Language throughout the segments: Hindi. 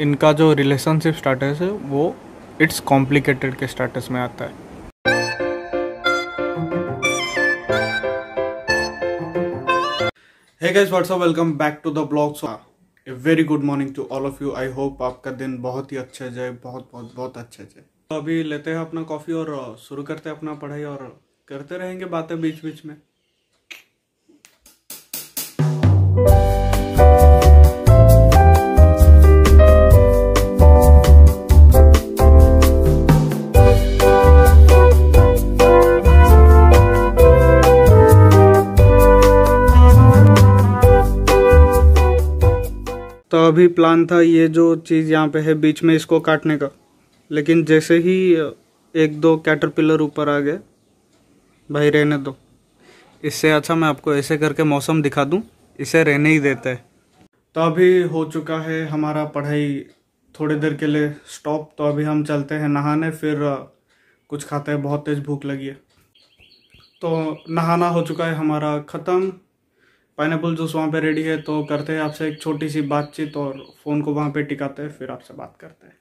इनका जो रिलेशनशिप स्टेटस है वो इट्स कॉम्प्लिकेटेड के स्टेटस में आता है guys WhatsApp welcome back to the blog so a very good morning to all of you I hope आपका दिन बहुत ही अच्छा जाए बहुत बहुत बहुत अच्छा जाए तो अभी लेते हैं अपना कॉफ़ी और शुरू करते हैं अपना पढ़ाई और करते रहेंगे बातें बीच बीच में तो अभी प्लान था ये जो चीज़ यहाँ पे है बीच में इसको काटने का लेकिन जैसे ही एक दो कैटरपिलर ऊपर आ गए भाई रहने दो इससे अच्छा मैं आपको ऐसे करके मौसम दिखा दूँ इसे रहने ही देते हैं तो अभी हो चुका है हमारा पढ़ाई थोड़ी देर के लिए स्टॉप तो अभी हम चलते हैं नहाने फिर कुछ खाते हैं बहुत तेज़ भूख लगी है तो नहाना हो चुका है हमारा ख़त्म एपल जूस वहाँ पे रेडी है तो करते हैं आपसे एक छोटी सी बातचीत और फ़ोन को वहाँ पे टिकाते हैं फिर आपसे बात करते हैं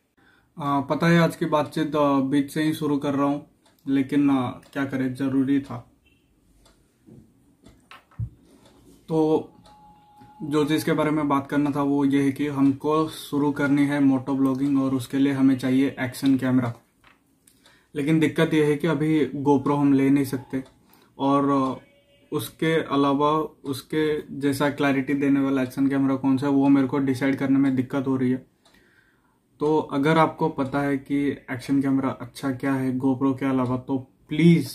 आ, पता है आज की बातचीत बीच से ही शुरू कर रहा हूँ लेकिन आ, क्या करें ज़रूरी था तो जो चीज़ के बारे में बात करना था वो ये है कि हमको शुरू करनी है मोटो ब्लॉगिंग और उसके लिए हमें चाहिए एक्शन कैमरा लेकिन दिक्कत यह है कि अभी गोप्रो हम ले नहीं सकते और उसके अलावा उसके जैसा क्लैरिटी देने वाला एक्शन कैमरा कौन सा है वो मेरे को डिसाइड करने में दिक्कत हो रही है तो अगर आपको पता है कि एक्शन कैमरा अच्छा क्या है गोप्रो के अलावा तो प्लीज़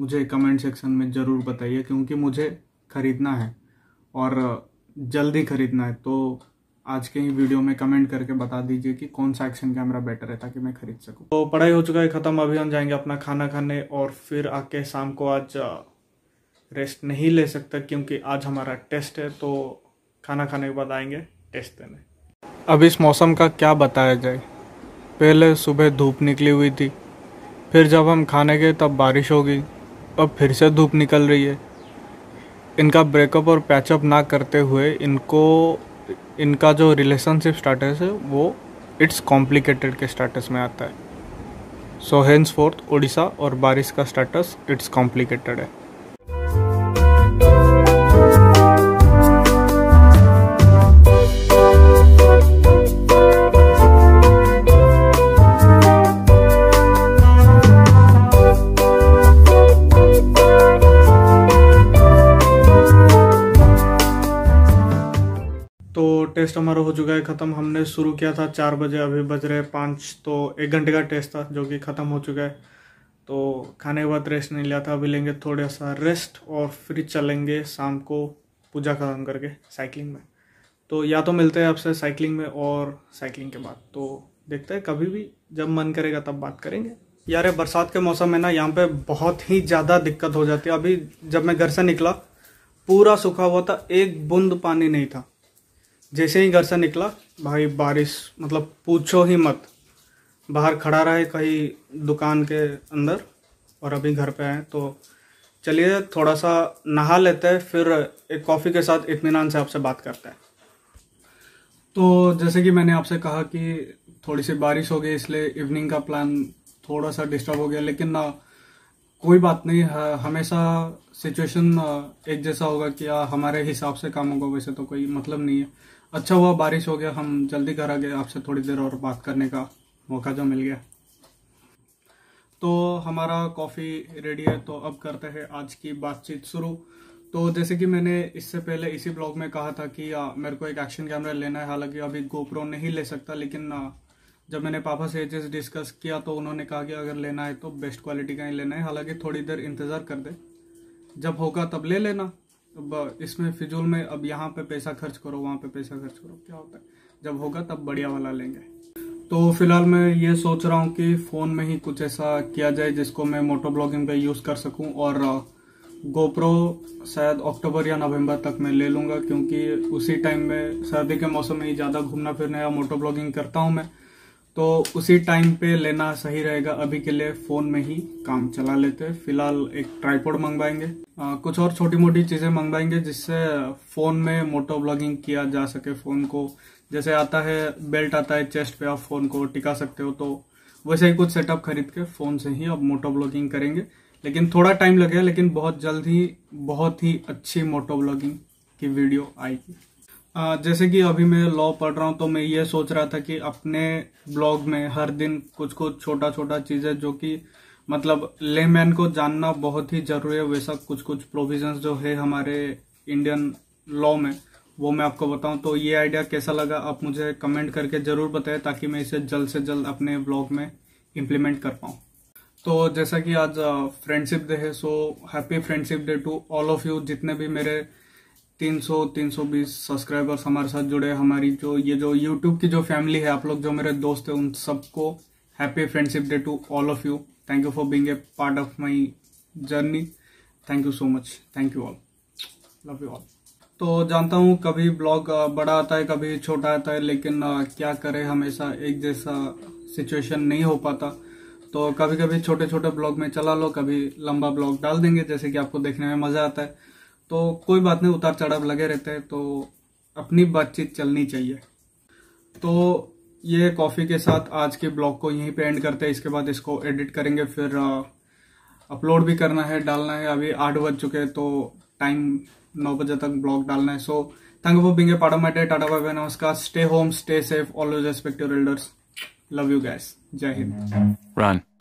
मुझे कमेंट सेक्शन में ज़रूर बताइए क्योंकि मुझे ख़रीदना है और जल्दी ख़रीदना है तो आज के ही वीडियो में कमेंट करके बता दीजिए कि कौन सा एक्शन कैमरा बेटर है ताकि मैं खरीद सकूं तो पढ़ाई हो चुका है ख़त्म अभी हम जाएंगे अपना खाना खाने और फिर आके शाम को आज रेस्ट नहीं ले सकता क्योंकि आज हमारा टेस्ट है तो खाना खाने के बाद आएंगे टेस्ट देने अब इस मौसम का क्या बताया जाए पहले सुबह धूप निकली हुई थी फिर जब हम खाने गए तब बारिश हो गई अब फिर से धूप निकल रही है इनका ब्रेकअप और पैचअप ना करते हुए इनको इनका जो रिलेशनशिप स्टेटस है वो इट्स कॉम्प्लिकेटेड के स्टेटस में आता है सो हेंस फोर्थ उड़ीसा और बारिश का स्टेटस इट्स कॉम्प्लिकेटेड है टेस्ट हमारा हो चुका है ख़त्म हमने शुरू किया था चार बजे अभी बज रहे पाँच तो एक घंटे का टेस्ट था जो कि ख़त्म हो चुका है तो खाने के बाद रेस्ट नहीं लिया था अभी लेंगे थोड़ा सा रेस्ट और फिर चलेंगे शाम को पूजा ख़त्म करके साइकिलिंग में तो या तो मिलते हैं आपसे साइकिलिंग में और साइकिलिंग के बाद तो देखते हैं कभी भी जब मन करेगा तब बात करेंगे यार बरसात के मौसम में ना यहाँ पे बहुत ही ज़्यादा दिक्कत हो जाती है अभी जब मैं घर से निकला पूरा सूखा हुआ था एक बूंद पानी नहीं था जैसे ही घर से निकला भाई बारिश मतलब पूछो ही मत बाहर खड़ा रहे कहीं दुकान के अंदर और अभी घर पे आए तो चलिए थोड़ा सा नहा लेते हैं फिर एक कॉफ़ी के साथ इतमान से आपसे बात करते हैं तो जैसे कि मैंने आपसे कहा कि थोड़ी सी बारिश हो गई इसलिए इवनिंग का प्लान थोड़ा सा डिस्टर्ब हो गया लेकिन ना कोई बात नहीं हमेशा सिचुएशन एक जैसा होगा कि हमारे हिसाब से काम होगा वैसे तो कोई मतलब नहीं है अच्छा हुआ बारिश हो गया हम जल्दी घर आ गए आपसे थोड़ी देर और बात करने का मौका जो मिल गया तो हमारा कॉफ़ी रेडी है तो अब करते हैं आज की बातचीत शुरू तो जैसे कि मैंने इससे पहले इसी ब्लॉग में कहा था कि आ, मेरे को एक एक्शन कैमरा लेना है हालांकि अभी गोप्रो नहीं ले सकता लेकिन आ, जब मैंने पापा से एजेस डिस्कस किया तो उन्होंने कहा कि अगर लेना है तो बेस्ट क्वालिटी का ही लेना है हालांकि थोड़ी देर इंतज़ार कर दे जब होगा तब ले लेना अब तो इसमें फिजूल में अब यहाँ पे पैसा खर्च करो वहाँ पे पैसा खर्च करो क्या होता है जब होगा तब बढ़िया वाला लेंगे तो फिलहाल मैं ये सोच रहा हूँ कि फ़ोन में ही कुछ ऐसा किया जाए जिसको मैं मोटो ब्लॉगिंग पे यूज़ कर सकूँ और गोप्रो शायद अक्टूबर या नवंबर तक मैं ले लूँगा क्योंकि उसी टाइम में सर्दी के मौसम में ही ज़्यादा घूमना फिरना या मोटो ब्लॉगिंग करता हूँ मैं तो उसी टाइम पे लेना सही रहेगा अभी के लिए फ़ोन में ही काम चला लेते हैं फिलहाल एक ट्राईपोर्ड मंगवाएंगे आ, कुछ और छोटी मोटी चीज़ें मंगवाएंगे जिससे फ़ोन में मोटो ब्लॉगिंग किया जा सके फ़ोन को जैसे आता है बेल्ट आता है चेस्ट पे आप फ़ोन को टिका सकते हो तो वैसे ही कुछ सेटअप खरीद के फ़ोन से ही आप मोटो ब्लॉगिंग करेंगे लेकिन थोड़ा टाइम लगेगा लेकिन बहुत जल्द ही बहुत ही अच्छी मोटो ब्लॉगिंग की वीडियो आएगी जैसे कि अभी मैं लॉ पढ़ रहा हूँ तो मैं ये सोच रहा था कि अपने ब्लॉग में हर दिन कुछ कुछ छोटा छोटा चीज़ें जो कि मतलब लेमैन को जानना बहुत ही ज़रूरी है वैसा कुछ कुछ प्रोविजंस जो है हमारे इंडियन लॉ में वो मैं आपको बताऊं तो ये आइडिया कैसा लगा आप मुझे कमेंट करके ज़रूर बताएं ताकि मैं इसे जल्द से जल्द अपने ब्लॉग में इम्प्लीमेंट कर पाऊँ तो जैसा कि आज फ्रेंडशिप डे है so happy friendship day to all of you जितने भी मेरे 300 320 सब्सक्राइबर्स हमारे साथ जुड़े हमारी जो ये जो यूट्यूब की जो फैमिली है आप लोग जो मेरे दोस्त है उन सबको happy friendship day to all of you thank you for being a part of my journey thank you so much thank you all love you all तो जानता हूँ कभी ब्लॉग बड़ा आता है कभी छोटा आता है लेकिन क्या करें हमेशा एक जैसा सिचुएशन नहीं हो पाता तो कभी कभी छोटे छोटे ब्लॉग में चला लो कभी लंबा ब्लॉग डाल देंगे जैसे कि आपको देखने में मज़ा आता है तो कोई बात नहीं उतार चढ़ाव लगे रहते हैं तो अपनी बातचीत चलनी चाहिए तो ये कॉफ़ी के साथ आज के ब्लॉग को यहीं पे एंड करते हैं इसके बाद इसको एडिट करेंगे फिर अपलोड भी करना है डालना है अभी आठ बज चुके हैं तो टाइम नौ बजे तक ब्लॉग डालना है so thank for being part of my day tata bye नमस्कार stay home stay safe always respect elders love you guys Jai Hind